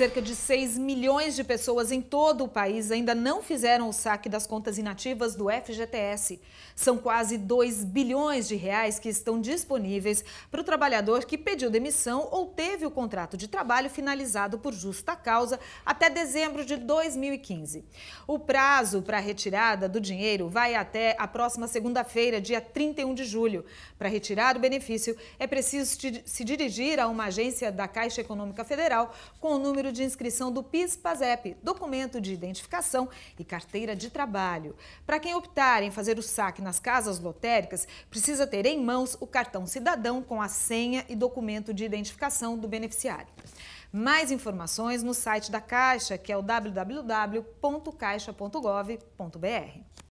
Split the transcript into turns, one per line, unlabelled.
Cerca de 6 milhões de pessoas em todo o país ainda não fizeram o saque das contas inativas do FGTS. São quase 2 bilhões de reais que estão disponíveis para o trabalhador que pediu demissão ou teve o contrato de trabalho finalizado por justa causa até dezembro de 2015. O prazo para a retirada do dinheiro vai até a próxima segunda-feira, dia 31 de julho. Para retirar o benefício, é preciso se dirigir a uma agência da Caixa Econômica Federal com o número de inscrição do PIS-PASEP, documento de identificação e carteira de trabalho. Para quem optar em fazer o saque nas casas lotéricas, precisa ter em mãos o cartão cidadão com a senha e documento de identificação do beneficiário. Mais informações no site da Caixa, que é o www.caixa.gov.br.